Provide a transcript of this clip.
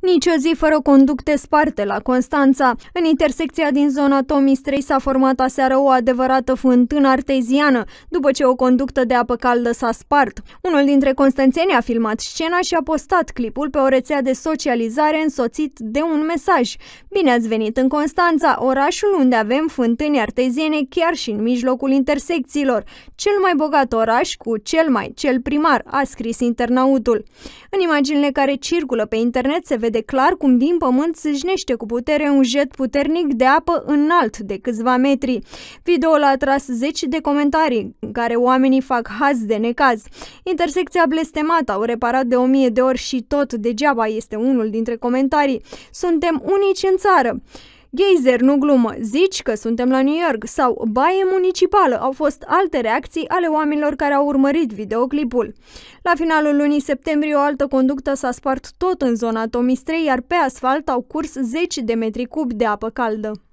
Nici o zi fără conducte sparte la Constanța. În intersecția din zona Tomistrei s-a format aseară o adevărată fântână arteziană, după ce o conductă de apă caldă s-a spart. Unul dintre constanțeni a filmat scena și a postat clipul pe o rețea de socializare însoțit de un mesaj. Bine ați venit în Constanța, orașul unde avem fântâni arteziene chiar și în mijlocul intersecțiilor. Cel mai bogat oraș cu cel mai cel primar, a scris internautul. În imaginile care circulă pe internet se vede vede clar cum din pământ se cu putere un jet puternic de apă înalt de câțiva metri. Videoul a atras zeci de comentarii în care oamenii fac haz de necaz. Intersecția blestemată au reparat de o mie de ori și tot degeaba este unul dintre comentarii. Suntem unici în țară. Geyser, nu glumă, zici că suntem la New York sau baie municipală au fost alte reacții ale oamenilor care au urmărit videoclipul. La finalul lunii septembrie o altă conductă s-a spart tot în zona Tomistrei, iar pe asfalt au curs zeci de metri cubi de apă caldă.